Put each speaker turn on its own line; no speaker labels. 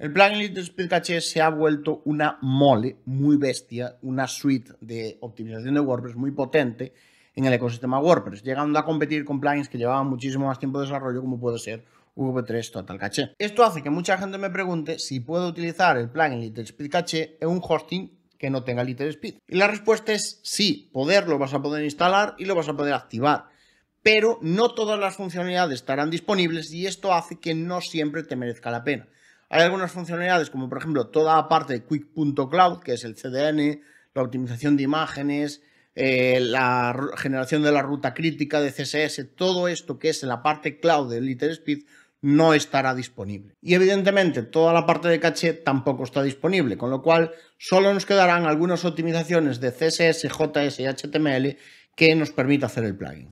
El plugin Little Cache se ha vuelto una mole muy bestia, una suite de optimización de WordPress muy potente en el ecosistema WordPress, llegando a competir con plugins que llevaban muchísimo más tiempo de desarrollo, como puede ser v 3 Total Cache. Esto hace que mucha gente me pregunte si puedo utilizar el plugin Little Cache en un hosting que no tenga Little Speed. Y la respuesta es sí, poderlo vas a poder instalar y lo vas a poder activar pero no todas las funcionalidades estarán disponibles y esto hace que no siempre te merezca la pena. Hay algunas funcionalidades, como por ejemplo toda la parte de Quick.cloud, que es el CDN, la optimización de imágenes, eh, la generación de la ruta crítica de CSS, todo esto que es en la parte cloud de speed no estará disponible. Y evidentemente toda la parte de caché tampoco está disponible, con lo cual solo nos quedarán algunas optimizaciones de CSS, JS y HTML que nos permita hacer el plugin.